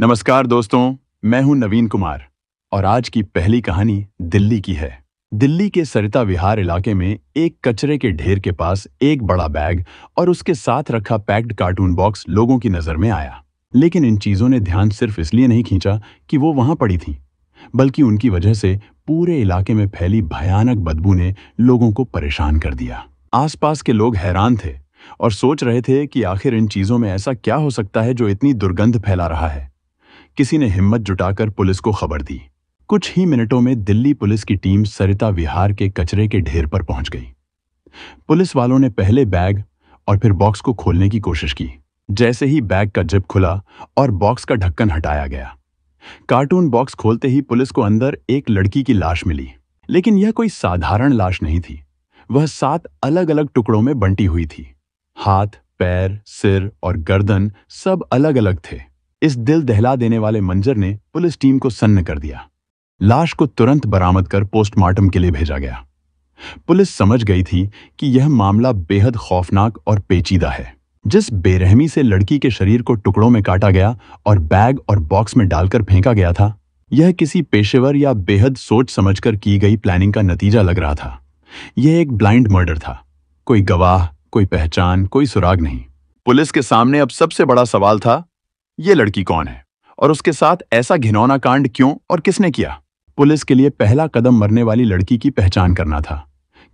नमस्कार दोस्तों मैं हूं नवीन कुमार और आज की पहली कहानी दिल्ली की है दिल्ली के सरिता विहार इलाके में एक कचरे के ढेर के पास एक बड़ा बैग और उसके साथ रखा पैक्ड कार्टून बॉक्स लोगों की नज़र में आया लेकिन इन चीज़ों ने ध्यान सिर्फ इसलिए नहीं खींचा कि वो वहां पड़ी थी बल्कि उनकी वजह से पूरे इलाके में फैली भयानक बदबू ने लोगों को परेशान कर दिया आसपास के लोग हैरान थे और सोच रहे थे कि आखिर इन चीज़ों में ऐसा क्या हो सकता है जो इतनी दुर्गंध फैला रहा है किसी ने हिम्मत जुटाकर पुलिस को खबर दी कुछ ही मिनटों में दिल्ली पुलिस की टीम सरिता विहार के कचरे के ढेर पर पहुंच गई पुलिस वालों ने पहले बैग और फिर बॉक्स को खोलने की कोशिश की जैसे ही बैग का जिप खुला और बॉक्स का ढक्कन हटाया गया कार्टून बॉक्स खोलते ही पुलिस को अंदर एक लड़की की लाश मिली लेकिन यह कोई साधारण लाश नहीं थी वह सात अलग अलग टुकड़ों में बंटी हुई थी हाथ पैर सिर और गर्दन सब अलग अलग थे इस दिल दहला देने वाले मंजर ने पुलिस टीम को सन्न कर दिया लाश को तुरंत बरामद कर पोस्टमार्टम के लिए भेजा गया पुलिस समझ गई थी कि यह मामला बेहद खौफनाक और पेचीदा है जिस बेरहमी से लड़की के शरीर को टुकड़ों में काटा गया और बैग और बॉक्स में डालकर फेंका गया था यह किसी पेशेवर या बेहद सोच समझकर की गई प्लानिंग का नतीजा लग रहा था यह एक ब्लाइंड मर्डर था कोई गवाह कोई पहचान कोई सुराग नहीं पुलिस के सामने अब सबसे बड़ा सवाल था ये लड़की कौन है और उसके साथ ऐसा घिनौना कांड क्यों और किसने किया पुलिस के लिए पहला कदम मरने वाली लड़की की पहचान करना था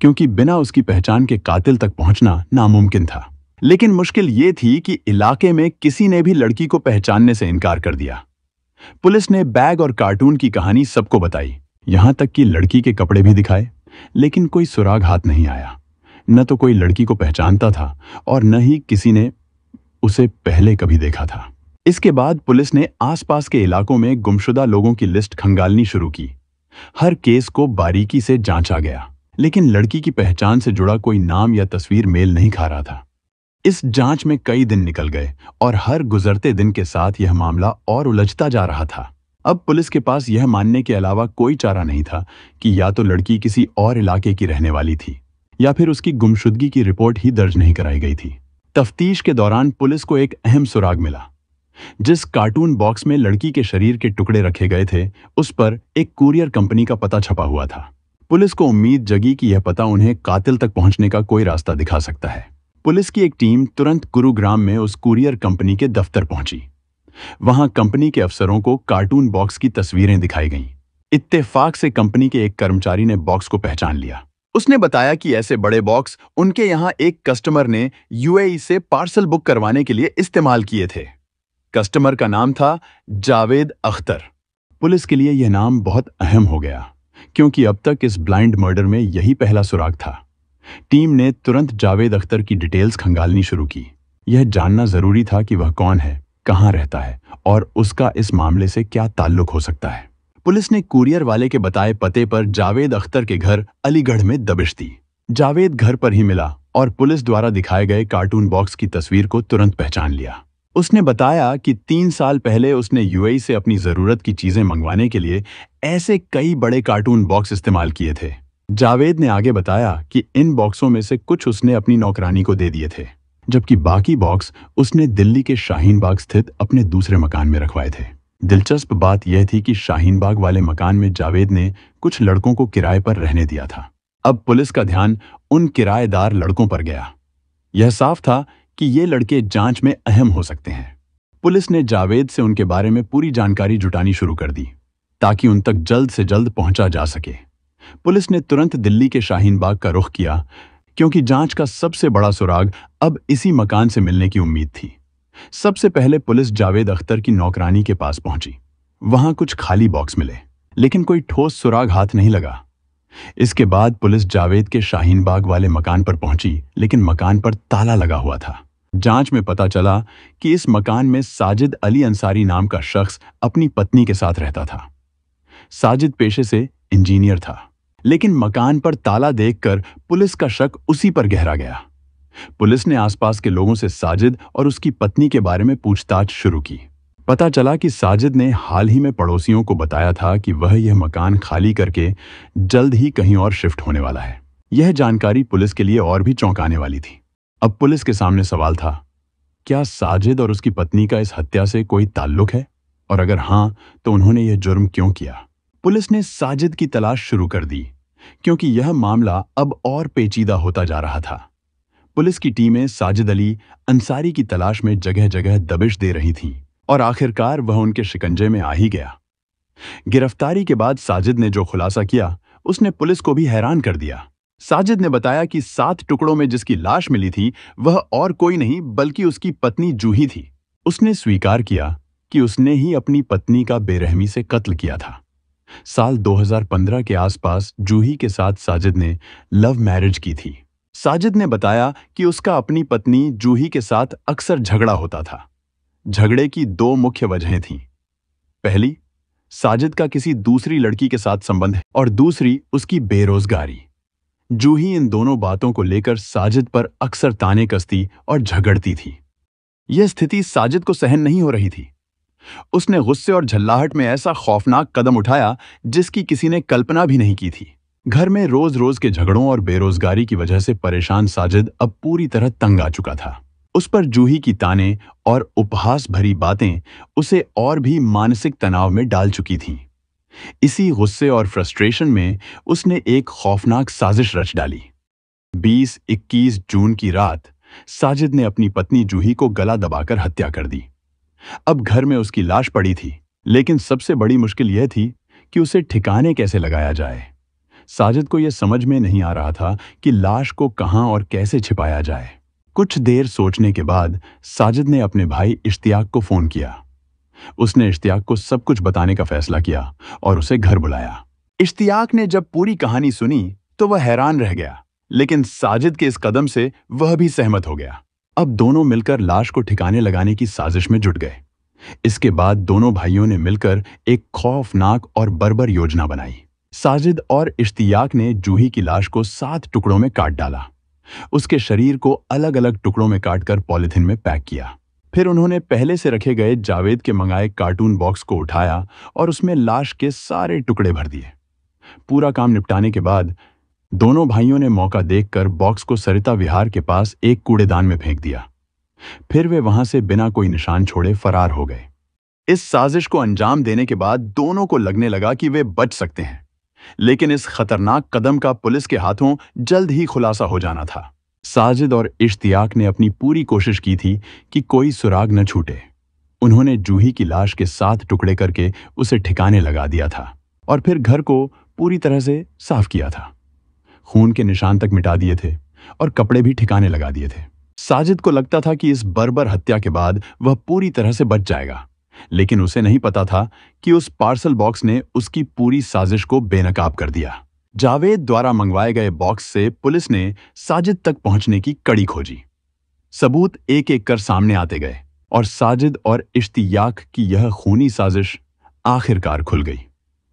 क्योंकि बिना उसकी पहचान के कातिल तक पहुंचना नामुमकिन था लेकिन मुश्किल ये थी कि इलाके में किसी ने भी लड़की को पहचानने से इनकार कर दिया पुलिस ने बैग और कार्टून की कहानी सबको बताई यहां तक कि लड़की के कपड़े भी दिखाए लेकिन कोई सुराग हाथ नहीं आया न तो कोई लड़की को पहचानता था और न ही किसी ने उसे पहले कभी देखा था इसके बाद पुलिस ने आसपास के इलाकों में गुमशुदा लोगों की लिस्ट खंगालनी शुरू की हर केस को बारीकी से जांचा गया लेकिन लड़की की पहचान से जुड़ा कोई नाम या तस्वीर मेल नहीं खा रहा था इस जांच में कई दिन निकल गए और हर गुजरते दिन के साथ यह मामला और उलझता जा रहा था अब पुलिस के पास यह मानने के अलावा कोई चारा नहीं था कि या तो लड़की किसी और इलाके की रहने वाली थी या फिर उसकी गुमशुदगी की रिपोर्ट ही दर्ज नहीं कराई गई थी तफ्तीश के दौरान पुलिस को एक अहम सुराग मिला जिस कार्टून बॉक्स में लड़की के शरीर के टुकड़े रखे गए थे उस पर एक कुरियर कंपनी का पता छपा हुआ था पुलिस को उम्मीद जगी कि यह पता उन्हें कातिल तक पहुंचने का कोई रास्ता दिखा सकता है पुलिस की एक टीम तुरंत गुरुग्राम में उस कुरियर कंपनी के दफ्तर पहुंची वहां कंपनी के अफसरों को कार्टून बॉक्स की तस्वीरें दिखाई गईं। इत्तेफाक से कंपनी के एक कर्मचारी ने बॉक्स को पहचान लिया उसने बताया कि ऐसे बड़े बॉक्स उनके यहाँ एक कस्टमर ने यूएई से पार्सल बुक करवाने के लिए इस्तेमाल किए थे कस्टमर का नाम था जावेद अख्तर पुलिस के लिए यह नाम बहुत अहम हो गया क्योंकि अब तक इस ब्लाइंड मर्डर में यही पहला सुराग था टीम ने तुरंत जावेद अख्तर की डिटेल्स खंगालनी शुरू की यह जानना जरूरी था कि वह कौन है कहाँ रहता है और उसका इस मामले से क्या ताल्लुक हो सकता है पुलिस ने कुरियर वाले के बताए पते पर जावेद अख्तर के घर अलीगढ़ में दबिश दी जावेद घर पर ही मिला और पुलिस द्वारा दिखाए गए कार्टून बॉक्स की तस्वीर को तुरंत पहचान लिया उसने बताया कि तीन साल पहले उसने यूएई e से अपनी ज़रूरत की चीज़ें मंगवाने के लिए ऐसे कई बड़े कार्टून बॉक्स इस्तेमाल किए थे जावेद ने आगे बताया कि इन बॉक्सों में से कुछ उसने अपनी नौकरानी को दे दिए थे जबकि बाकी बॉक्स उसने दिल्ली के शाहीन बाग स्थित अपने दूसरे मकान में रखवाए थे दिलचस्प बात यह थी कि शाहीन बाग वाले मकान में जावेद ने कुछ लड़कों को किराए पर रहने दिया था अब पुलिस का ध्यान उन किराएदार लड़कों पर गया यह साफ था कि ये लड़के जांच में अहम हो सकते हैं पुलिस ने जावेद से उनके बारे में पूरी जानकारी जुटानी शुरू कर दी ताकि उन तक जल्द से जल्द पहुंचा जा सके पुलिस ने तुरंत दिल्ली के शाहीन बाग का रुख किया क्योंकि जांच का सबसे बड़ा सुराग अब इसी मकान से मिलने की उम्मीद थी सबसे पहले पुलिस जावेद अख्तर की नौकरानी के पास पहुंची वहां कुछ खाली बॉक्स मिले लेकिन कोई ठोस सुराग हाथ नहीं लगा इसके बाद पुलिस जावेद के शाहीन बाग वाले मकान पर पहुंची लेकिन मकान पर ताला लगा हुआ था जांच में पता चला कि इस मकान में साजिद अली अंसारी नाम का शख्स अपनी पत्नी के साथ रहता था साजिद पेशे से इंजीनियर था लेकिन मकान पर ताला देखकर पुलिस का शक उसी पर गहरा गया पुलिस ने आसपास के लोगों से साजिद और उसकी पत्नी के बारे में पूछताछ शुरू की पता चला कि साजिद ने हाल ही में पड़ोसियों को बताया था कि वह यह मकान खाली करके जल्द ही कहीं और शिफ्ट होने वाला है यह जानकारी पुलिस के लिए और भी चौंकाने वाली थी अब पुलिस के सामने सवाल था क्या साजिद और उसकी पत्नी का इस हत्या से कोई ताल्लुक है और अगर हां तो उन्होंने यह जुर्म क्यों किया पुलिस ने साजिद की तलाश शुरू कर दी क्योंकि यह मामला अब और पेचीदा होता जा रहा था पुलिस की टीमें साजिद अली अंसारी की तलाश में जगह जगह दबिश दे रही थीं और आखिरकार वह उनके शिकंजे में आ ही गया गिरफ्तारी के बाद साजिद ने जो खुलासा किया उसने पुलिस को भी हैरान कर दिया साजिद ने बताया कि सात टुकड़ों में जिसकी लाश मिली थी वह और कोई नहीं बल्कि उसकी पत्नी जूही थी उसने स्वीकार किया कि उसने ही अपनी पत्नी का बेरहमी से कत्ल किया था साल 2015 के आसपास जूही के साथ साजिद ने लव मैरिज की थी साजिद ने बताया कि उसका अपनी पत्नी जूही के साथ अक्सर झगड़ा होता था झगड़े की दो मुख्य वजहें थीं पहली साजिद का किसी दूसरी लड़की के साथ संबंध और दूसरी उसकी बेरोजगारी जूही इन दोनों बातों को लेकर साजिद पर अक्सर ताने कसती और झगड़ती थी यह स्थिति साजिद को सहन नहीं हो रही थी उसने गुस्से और झल्लाहट में ऐसा खौफनाक कदम उठाया जिसकी किसी ने कल्पना भी नहीं की थी घर में रोज रोज के झगड़ों और बेरोजगारी की वजह से परेशान साजिद अब पूरी तरह तंग आ चुका था उस पर जूही की ताने और उपहास भरी बातें उसे और भी मानसिक तनाव में डाल चुकी थीं इसी गुस्से और फ्रस्ट्रेशन में उसने एक खौफनाक साजिश रच डाली 20-21 जून की रात साजिद ने अपनी पत्नी जूही को गला दबाकर हत्या कर दी अब घर में उसकी लाश पड़ी थी लेकिन सबसे बड़ी मुश्किल यह थी कि उसे ठिकाने कैसे लगाया जाए साजिद को यह समझ में नहीं आ रहा था कि लाश को कहाँ और कैसे छिपाया जाए कुछ देर सोचने के बाद साजिद ने अपने भाई इश्तियाक को फ़ोन किया उसने इश्तियाक को सब कुछ बताने का फैसला किया और उसे घर बुलाया इश्तियाक ने जब पूरी कहानी सुनी तो वह हैरान रह गया लेकिन साजिद के इस कदम से वह भी सहमत हो गया अब दोनों मिलकर लाश को ठिकाने लगाने की साजिश में जुट गए इसके बाद दोनों भाइयों ने मिलकर एक खौफनाक और बर्बर योजना बनाई साजिद और इश्तियाक ने जूही की लाश को सात टुकड़ों में काट डाला उसके शरीर को अलग अलग टुकड़ों में काटकर पॉलिथिन में पैक किया फिर उन्होंने पहले से रखे गए जावेद के मंगाए कार्टून बॉक्स को उठाया और उसमें लाश के सारे टुकड़े भर दिए पूरा काम निपटाने के बाद दोनों भाइयों ने मौका देखकर बॉक्स को सरिता विहार के पास एक कूड़ेदान में फेंक दिया फिर वे वहां से बिना कोई निशान छोड़े फरार हो गए इस साजिश को अंजाम देने के बाद दोनों को लगने लगा कि वे बच सकते हैं लेकिन इस खतरनाक कदम का पुलिस के हाथों जल्द ही खुलासा हो जाना था साजिद और इश्तियाक ने अपनी पूरी कोशिश की थी कि कोई सुराग न छूटे उन्होंने जूही की लाश के साथ टुकड़े करके उसे ठिकाने लगा दिया था और फिर घर को पूरी तरह से साफ किया था खून के निशान तक मिटा दिए थे और कपड़े भी ठिकाने लगा दिए थे साजिद को लगता था कि इस बर्बर हत्या के बाद वह पूरी तरह से बच जाएगा लेकिन उसे नहीं पता था कि उस पार्सल बॉक्स ने उसकी पूरी साजिश को बेनकाब कर दिया जावेद द्वारा मंगवाए गए बॉक्स से पुलिस ने साजिद तक पहुंचने की कड़ी खोजी सबूत एक एक कर सामने आते गए और साजिद और इश्तियाक की यह खूनी साजिश आखिरकार खुल गई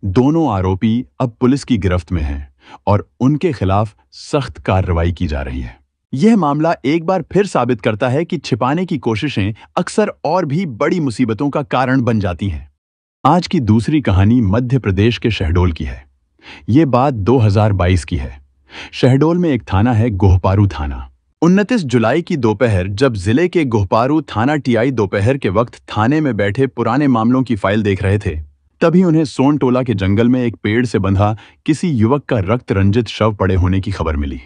दोनों आरोपी अब पुलिस की गिरफ्त में हैं और उनके खिलाफ सख्त कार्रवाई की जा रही है यह मामला एक बार फिर साबित करता है कि छिपाने की कोशिशें अक्सर और भी बड़ी मुसीबतों का कारण बन जाती हैं आज की दूसरी कहानी मध्य प्रदेश के शहडोल की है ये बात 2022 की है शहडोल में एक थाना है गोहपारू थाना 29 जुलाई की दोपहर जब जिले के गोहपारू थाना टीआई दोपहर के वक्त थाने में बैठे पुराने मामलों की फाइल देख रहे थे तभी उन्हें सोन टोला के जंगल में एक पेड़ से बंधा किसी युवक का रक्त रंजित शव पड़े होने की खबर मिली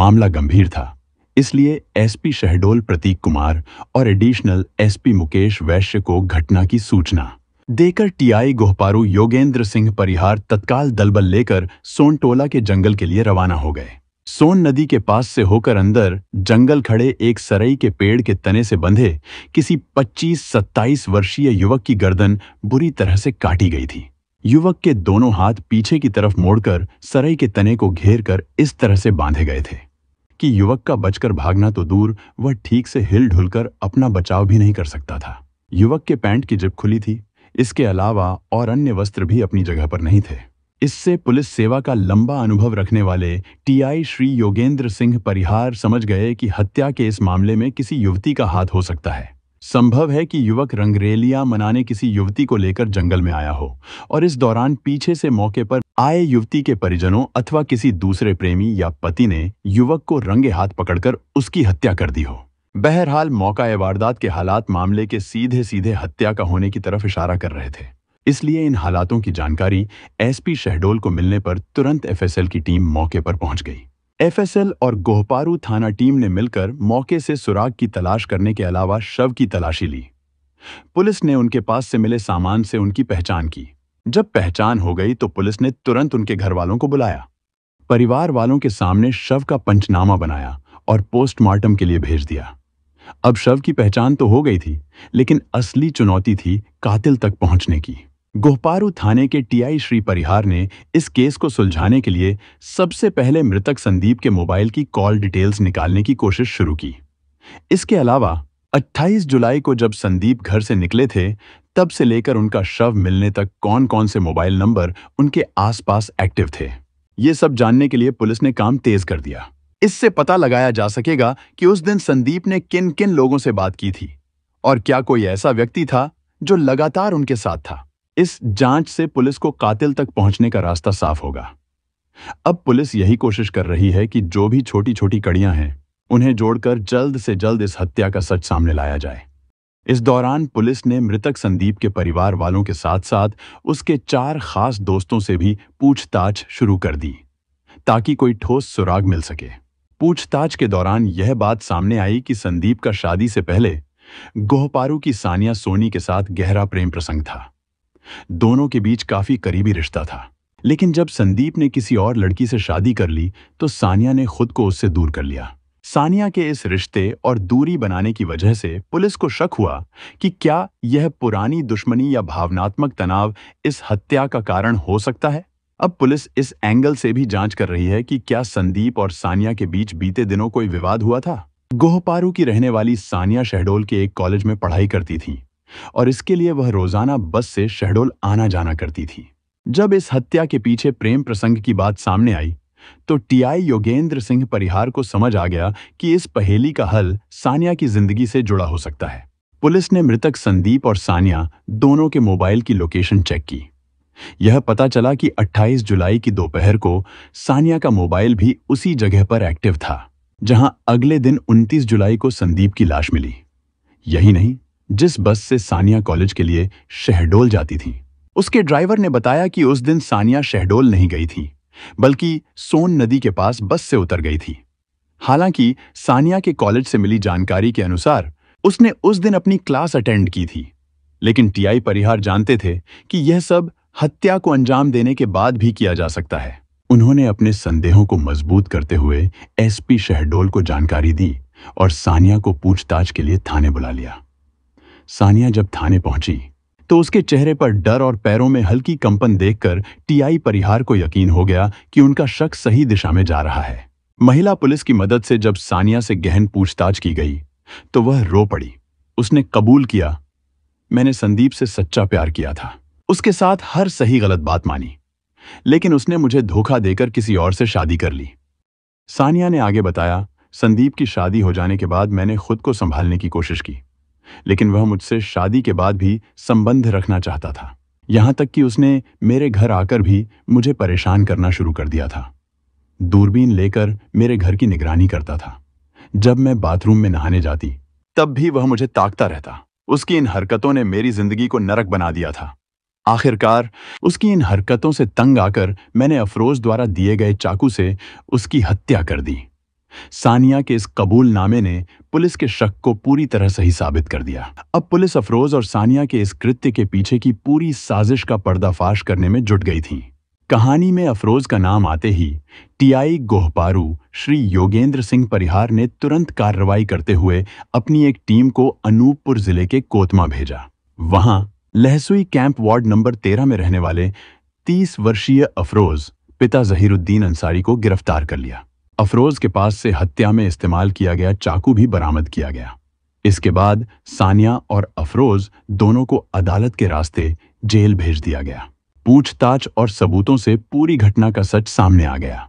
मामला गंभीर था इसलिए एसपी शहडोल प्रतीक कुमार और एडिशनल एसपी मुकेश वैश्य को घटना की सूचना देकर टीआई गोहपारू योगेंद्र सिंह परिहार तत्काल दलबल लेकर सोनटोला के जंगल के लिए रवाना हो गए सोन नदी के पास से होकर अंदर जंगल खड़े एक सरई के पेड़ के तने से बंधे किसी 25-27 वर्षीय युवक की गर्दन बुरी तरह से काटी गई थी युवक के दोनों हाथ पीछे की तरफ मोड़कर सरई के तने को घेर कर इस तरह से बांधे गए थे कि युवक का बचकर भागना तो दूर वह ठीक से हिल ढुलकर अपना बचाव भी नहीं कर सकता था युवक के पैंट की जिप खुली थी इसके अलावा और अन्य वस्त्र भी अपनी जगह पर नहीं थे इससे पुलिस सेवा का लंबा अनुभव रखने वाले टीआई श्री योगेंद्र सिंह परिहार समझ गए कि हत्या के इस मामले में किसी युवती का हाथ हो सकता है संभव है कि युवक रंगरेलिया मनाने किसी युवती को लेकर जंगल में आया हो और इस दौरान पीछे से मौके पर आए युवती के परिजनों अथवा किसी दूसरे प्रेमी या पति ने युवक को रंगे हाथ पकड़कर उसकी हत्या कर दी हो बहरहाल मौका वारदात के हालात मामले के सीधे सीधे हत्या का होने की तरफ इशारा कर रहे थे इसलिए इन हालातों की जानकारी एसपी शहडोल को मिलने पर तुरंत एफएसएल की टीम मौके पर पहुंच गई एफएसएल और गोहपारू थाना टीम ने मिलकर मौके से सुराग की तलाश करने के अलावा शव की तलाशी ली पुलिस ने उनके पास से मिले सामान से उनकी पहचान की जब पहचान हो गई तो पुलिस ने तुरंत उनके घर वालों को बुलाया परिवार वालों के सामने शव का पंचनामा बनाया और पोस्टमार्टम के लिए भेज दिया अब शव की पहचान तो हो गई थी लेकिन असली चुनौती थी कातिल तक पहुंचने की गोहपारू थाने के टीआई श्री परिहार ने इस केस को सुलझाने के लिए सबसे पहले मृतक संदीप के मोबाइल की कॉल डिटेल्स निकालने की कोशिश शुरू की इसके अलावा 28 जुलाई को जब संदीप घर से निकले थे तब से लेकर उनका शव मिलने तक कौन कौन से मोबाइल नंबर उनके आसपास एक्टिव थे ये सब जानने के लिए पुलिस ने काम तेज कर दिया इससे पता लगाया जा सकेगा कि उस दिन संदीप ने किन किन लोगों से बात की थी और क्या कोई ऐसा व्यक्ति था जो लगातार उनके साथ था इस जांच से पुलिस को कातिल तक पहुंचने का रास्ता साफ होगा अब पुलिस यही कोशिश कर रही है कि जो भी छोटी छोटी कड़ियां हैं उन्हें जोड़कर जल्द से जल्द इस हत्या का सच सामने लाया जाए इस दौरान पुलिस ने मृतक संदीप के परिवार वालों के साथ साथ उसके चार खास दोस्तों से भी पूछताछ शुरू कर दी ताकि कोई ठोस सुराग मिल सके पूछताछ के दौरान यह बात सामने आई कि संदीप का शादी से पहले गोहपारू की सानिया सोनी के साथ गहरा प्रेम प्रसंग था दोनों के बीच काफी करीबी रिश्ता था लेकिन जब संदीप ने किसी और लड़की से शादी कर ली तो सानिया ने खुद को उससे दूर कर लिया सानिया के इस रिश्ते और दूरी बनाने की वजह से पुलिस को शक हुआ कि क्या यह पुरानी दुश्मनी या भावनात्मक तनाव इस हत्या का कारण हो सकता है अब पुलिस इस एंगल से भी जांच कर रही है कि क्या संदीप और सानिया के बीच बीते दिनों कोई विवाद हुआ था गोहपारू की रहने वाली सानिया शहडोल के एक कॉलेज में पढ़ाई करती थी और इसके लिए वह रोजाना बस से शहडोल आना जाना करती थी जब इस हत्या के पीछे प्रेम प्रसंग की बात सामने आई तो टीआई योगेंद्र सिंह परिहार को समझ आ गया कि इस पहेली का हल सानिया की जिंदगी से जुड़ा हो सकता है पुलिस ने मृतक संदीप और सानिया दोनों के मोबाइल की लोकेशन चेक की यह पता चला कि 28 जुलाई की दोपहर को सानिया का मोबाइल भी उसी जगह पर एक्टिव था जहां अगले दिन 29 जुलाई को संदीप की लाश मिली यही नहीं जिस बस से सानिया कॉलेज के लिए शहडोल जाती थी उसके ड्राइवर ने बताया कि उस दिन सानिया शहडोल नहीं गई थी बल्कि सोन नदी के पास बस से उतर गई थी हालांकि सानिया के कॉलेज से मिली जानकारी के अनुसार उसने उस दिन अपनी क्लास अटेंड की थी लेकिन टीआई परिहार जानते थे कि यह सब हत्या को अंजाम देने के बाद भी किया जा सकता है उन्होंने अपने संदेहों को मजबूत करते हुए एसपी शहडोल को जानकारी दी और सानिया को पूछताछ के लिए थाने बुला लिया सानिया जब थाने पहुंची तो उसके चेहरे पर डर और पैरों में हल्की कंपन देखकर टीआई परिहार को यकीन हो गया कि उनका शक सही दिशा में जा रहा है महिला पुलिस की मदद से जब सानिया से गहन पूछताछ की गई तो वह रो पड़ी उसने कबूल किया मैंने संदीप से सच्चा प्यार किया था उसके साथ हर सही गलत बात मानी लेकिन उसने मुझे धोखा देकर किसी और से शादी कर ली सानिया ने आगे बताया संदीप की शादी हो जाने के बाद मैंने खुद को संभालने की कोशिश की लेकिन वह मुझसे शादी के बाद भी संबंध रखना चाहता था यहां तक कि उसने मेरे घर आकर भी मुझे परेशान करना शुरू कर दिया था दूरबीन लेकर मेरे घर की निगरानी करता था जब मैं बाथरूम में नहाने जाती तब भी वह मुझे ताकता रहता उसकी इन हरकतों ने मेरी जिंदगी को नरक बना दिया था आखिरकार उसकी इन हरकतों से तंग आकर मैंने अफरोज द्वारा दिए गए चाकू से उसकी हत्या कर दी सानिया के इस कबूलनामे ने पुलिस के शक को पूरी तरह सही साबित कर दिया अब पुलिस अफरोज और सानिया के इस कृत्य के पीछे की पूरी साजिश का पर्दाफाश करने में जुट गई थी कहानी में अफरोज का नाम आते ही टीआई गोहपारू श्री योगेंद्र सिंह परिहार ने तुरंत कार्रवाई करते हुए अपनी एक टीम को अनूपपुर जिले के कोतमा भेजा वहां लहसुई कैंप वार्ड नंबर तेरह में रहने वाले तीस वर्षीय अफरोज पिता जहीरुद्दीन अंसारी को गिरफ्तार कर लिया अफरोज के पास से हत्या में इस्तेमाल किया गया चाकू भी बरामद किया गया इसके बाद सानिया और अफरोज दोनों को अदालत के रास्ते जेल भेज दिया गया पूछताछ और सबूतों से पूरी घटना का सच सामने आ गया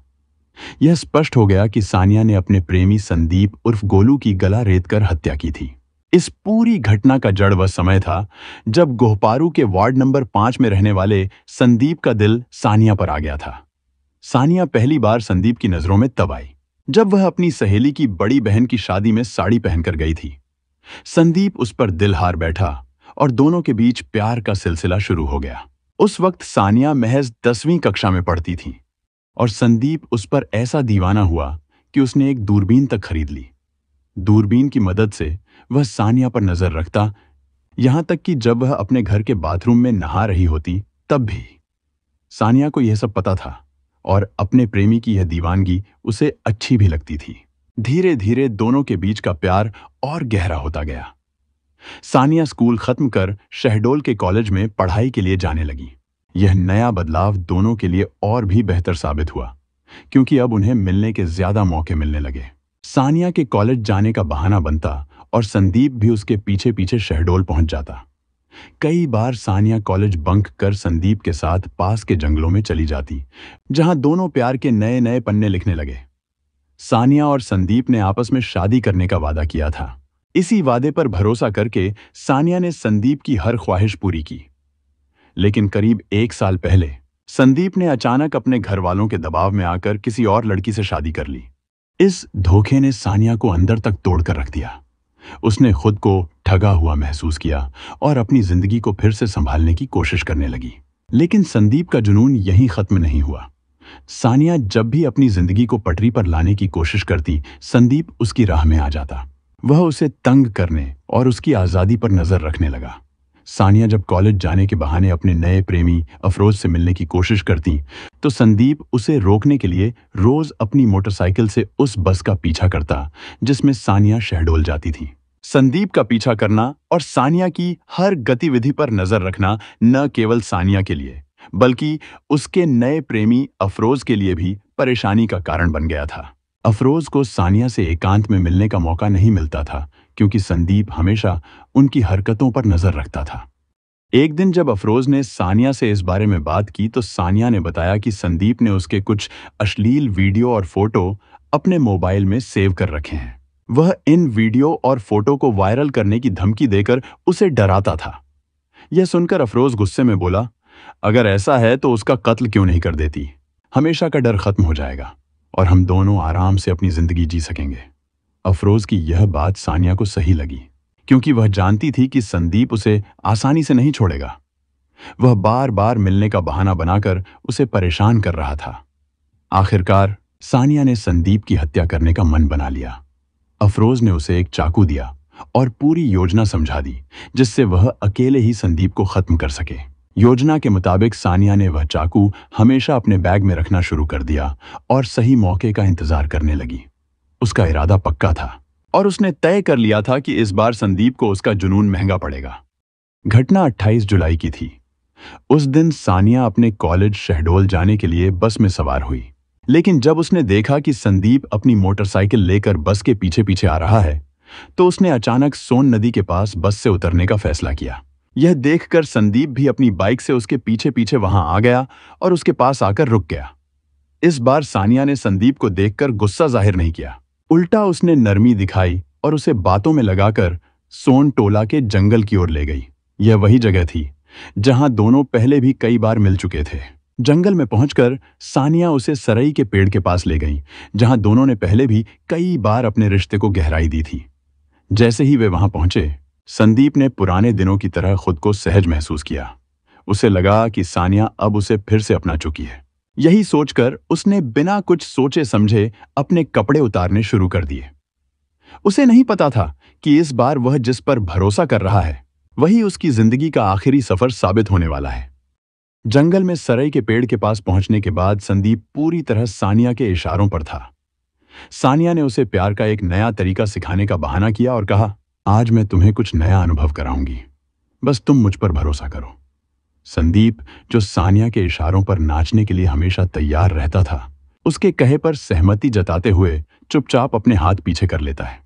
यह स्पष्ट हो गया कि सानिया ने अपने प्रेमी संदीप उर्फ गोलू की गला रेत कर हत्या की थी इस पूरी घटना का जड़ वह समय था जब गोहपारू के वार्ड नंबर पांच में रहने वाले संदीप का दिल सानिया पर आ गया था सानिया पहली बार संदीप की नजरों में तब आई जब वह अपनी सहेली की बड़ी बहन की शादी में साड़ी पहनकर गई थी संदीप उस पर दिल हार बैठा और दोनों के बीच प्यार का सिलसिला शुरू हो गया उस वक्त सानिया महज दसवीं कक्षा में पढ़ती थी और संदीप उस पर ऐसा दीवाना हुआ कि उसने एक दूरबीन तक खरीद ली दूरबीन की मदद से वह सानिया पर नजर रखता यहां तक कि जब वह अपने घर के बाथरूम में नहा रही होती तब भी सानिया को यह सब पता था और अपने प्रेमी की यह दीवानगी उसे अच्छी भी लगती थी धीरे धीरे दोनों के बीच का प्यार और गहरा होता गया सानिया स्कूल खत्म कर शहडोल के कॉलेज में पढ़ाई के लिए जाने लगी यह नया बदलाव दोनों के लिए और भी बेहतर साबित हुआ क्योंकि अब उन्हें मिलने के ज्यादा मौके मिलने लगे सानिया के कॉलेज जाने का बहाना बनता और संदीप भी उसके पीछे पीछे शहडोल पहुंच जाता कई बार सानिया कॉलेज बंक कर संदीप के साथ पास के जंगलों में चली जाती जहां दोनों प्यार के नए नए पन्ने लिखने लगे सानिया और संदीप ने आपस में शादी करने का वादा किया था इसी वादे पर भरोसा करके सानिया ने संदीप की हर ख्वाहिश पूरी की लेकिन करीब एक साल पहले संदीप ने अचानक अपने घर वालों के दबाव में आकर किसी और लड़की से शादी कर ली इस धोखे ने सानिया को अंदर तक तोड़कर रख दिया उसने खुद को ठगा हुआ महसूस किया और अपनी जिंदगी को फिर से संभालने की कोशिश करने लगी लेकिन संदीप का जुनून यहीं खत्म नहीं हुआ सानिया जब भी अपनी जिंदगी को पटरी पर लाने की कोशिश करती संदीप उसकी राह में आ जाता वह उसे तंग करने और उसकी आज़ादी पर नज़र रखने लगा सानिया जब कॉलेज जाने के बहाने अपने नए प्रेमी अफरोज से मिलने की कोशिश करती तो संदीप उसे रोकने के लिए रोज अपनी मोटरसाइकिल से उस बस का पीछा करता जिसमें सानिया शहडोल जाती थी संदीप का पीछा करना और सानिया की हर गतिविधि पर नजर रखना न केवल सानिया के लिए बल्कि उसके नए प्रेमी अफरोज के लिए भी परेशानी का कारण बन गया था अफरोज को सानिया से एकांत में मिलने का मौका नहीं मिलता था क्योंकि संदीप हमेशा उनकी हरकतों पर नजर रखता था एक दिन जब अफरोज ने सानिया से इस बारे में बात की तो सानिया ने बताया कि संदीप ने उसके कुछ अश्लील वीडियो और फोटो अपने मोबाइल में सेव कर रखे हैं वह इन वीडियो और फोटो को वायरल करने की धमकी देकर उसे डराता था यह सुनकर अफरोज गुस्से में बोला अगर ऐसा है तो उसका कत्ल क्यों नहीं कर देती हमेशा का डर खत्म हो जाएगा और हम दोनों आराम से अपनी जिंदगी जी सकेंगे अफरोज की यह बात सानिया को सही लगी क्योंकि वह जानती थी कि संदीप उसे आसानी से नहीं छोड़ेगा वह बार बार मिलने का बहाना बनाकर उसे परेशान कर रहा था आखिरकार सानिया ने संदीप की हत्या करने का मन बना लिया अफरोज ने उसे एक चाकू दिया और पूरी योजना समझा दी जिससे वह अकेले ही संदीप को खत्म कर सके योजना के मुताबिक सानिया ने वह चाकू हमेशा अपने बैग में रखना शुरू कर दिया और सही मौके का इंतजार करने लगी उसका इरादा पक्का था और उसने तय कर लिया था कि इस बार संदीप को उसका जुनून महंगा पड़ेगा घटना 28 जुलाई की थी उस दिन सानिया अपने कॉलेज शहडोल जाने के लिए बस में सवार हुई लेकिन जब उसने देखा कि संदीप अपनी मोटरसाइकिल लेकर बस के पीछे पीछे आ रहा है तो उसने अचानक सोन नदी के पास बस से उतरने का फैसला किया यह देखकर संदीप भी अपनी बाइक से उसके पीछे पीछे वहां आ गया और उसके पास आकर रुक गया इस बार सानिया ने संदीप को देखकर गुस्सा जाहिर नहीं किया उल्टा उसने नरमी दिखाई और उसे बातों में लगाकर सोन टोला के जंगल की ओर ले गई यह वही जगह थी जहां दोनों पहले भी कई बार मिल चुके थे जंगल में पहुंचकर सानिया उसे सरई के पेड़ के पास ले गई जहां दोनों ने पहले भी कई बार अपने रिश्ते को गहराई दी थी जैसे ही वे वहां पहुंचे संदीप ने पुराने दिनों की तरह खुद को सहज महसूस किया उसे लगा कि सानिया अब उसे फिर से अपना चुकी है यही सोचकर उसने बिना कुछ सोचे समझे अपने कपड़े उतारने शुरू कर दिए उसे नहीं पता था कि इस बार वह जिस पर भरोसा कर रहा है वही उसकी जिंदगी का आखिरी सफर साबित होने वाला है जंगल में सरई के पेड़ के पास पहुंचने के बाद संदीप पूरी तरह सानिया के इशारों पर था सानिया ने उसे प्यार का एक नया तरीका सिखाने का बहाना किया और कहा आज मैं तुम्हें कुछ नया अनुभव कराऊंगी बस तुम मुझ पर भरोसा करो संदीप जो सानिया के इशारों पर नाचने के लिए हमेशा तैयार रहता था उसके कहे पर सहमति जताते हुए चुपचाप अपने हाथ पीछे कर लेता है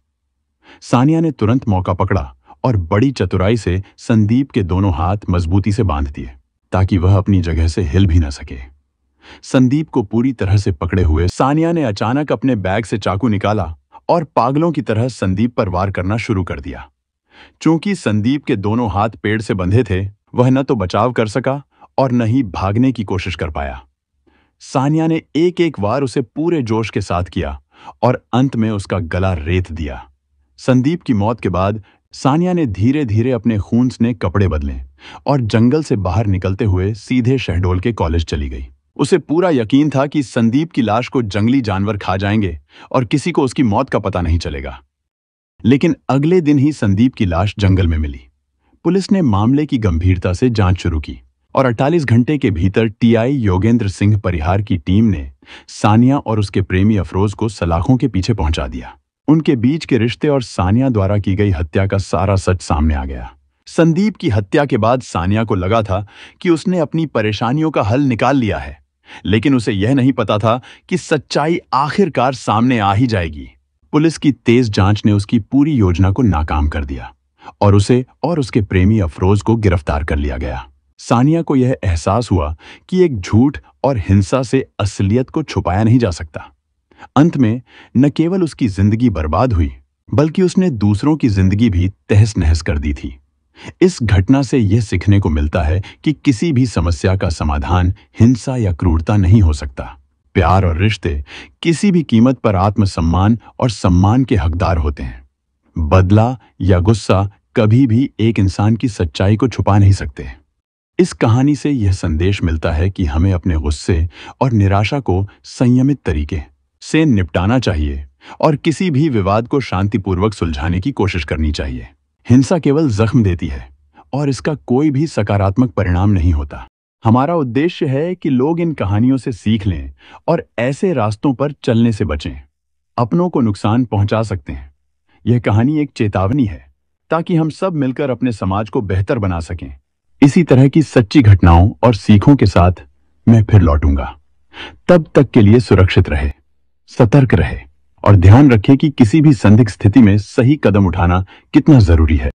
सानिया ने तुरंत मौका पकड़ा और बड़ी चतुराई से संदीप के दोनों हाथ मजबूती से बांध दिए ताकि वह अपनी जगह से हिल भी ना सके संदीप को पूरी तरह से पकड़े हुए सानिया ने अचानक अपने बैग से चाकू निकाला और पागलों की तरह संदीप पर वार करना शुरू कर दिया चूंकि संदीप के दोनों हाथ पेड़ से बंधे थे वह न तो बचाव कर सका और न ही भागने की कोशिश कर पाया सानिया ने एक एक बार उसे पूरे जोश के साथ किया और अंत में उसका गला रेत दिया संदीप की मौत के बाद सानिया ने धीरे धीरे अपने खून ने कपड़े बदले और जंगल से बाहर निकलते हुए सीधे शहडोल के कॉलेज चली गई उसे पूरा यकीन था कि संदीप की लाश को जंगली जानवर खा जाएंगे और किसी को उसकी मौत का पता नहीं चलेगा लेकिन अगले दिन ही संदीप की लाश जंगल में मिली पुलिस ने मामले की गंभीरता से जांच शुरू की और 48 घंटे के भीतर टीआई योगेंद्र सिंह परिहार की टीम ने सानिया और उसके प्रेमी अफरोज को सलाखों के पीछे पहुंचा दिया उनके बीच के रिश्ते और सानिया द्वारा की गई हत्या का सारा सच सामने आ गया संदीप की हत्या के बाद सानिया को लगा था कि उसने अपनी परेशानियों का हल निकाल लिया है लेकिन उसे यह नहीं पता था कि सच्चाई आखिरकार सामने आ ही जाएगी पुलिस की तेज जांच ने उसकी पूरी योजना को नाकाम कर दिया और उसे और उसके प्रेमी अफरोज को गिरफ्तार कर लिया गया सानिया को यह एहसास हुआ कि एक झूठ और हिंसा से असलियत को छुपाया नहीं जा सकता अंत में न केवल उसकी जिंदगी बर्बाद हुई बल्कि उसने दूसरों की जिंदगी भी तहस नहस कर दी थी इस घटना से यह सीखने को मिलता है कि किसी भी समस्या का समाधान हिंसा या क्रूरता नहीं हो सकता प्यार और रिश्ते किसी भी कीमत पर आत्मसम्मान और सम्मान के हकदार होते हैं बदला या गुस्सा कभी भी एक इंसान की सच्चाई को छुपा नहीं सकते इस कहानी से यह संदेश मिलता है कि हमें अपने गुस्से और निराशा को संयमित तरीके से निपटाना चाहिए और किसी भी विवाद को शांतिपूर्वक सुलझाने की कोशिश करनी चाहिए हिंसा केवल जख्म देती है और इसका कोई भी सकारात्मक परिणाम नहीं होता हमारा उद्देश्य है कि लोग इन कहानियों से सीख लें और ऐसे रास्तों पर चलने से बचें अपनों को नुकसान पहुंचा सकते हैं यह कहानी एक चेतावनी है ताकि हम सब मिलकर अपने समाज को बेहतर बना सकें इसी तरह की सच्ची घटनाओं और सीखों के साथ मैं फिर लौटूंगा तब तक के लिए सुरक्षित रहे सतर्क रहे और ध्यान रखें कि किसी भी संदिग्ध स्थिति में सही कदम उठाना कितना जरूरी है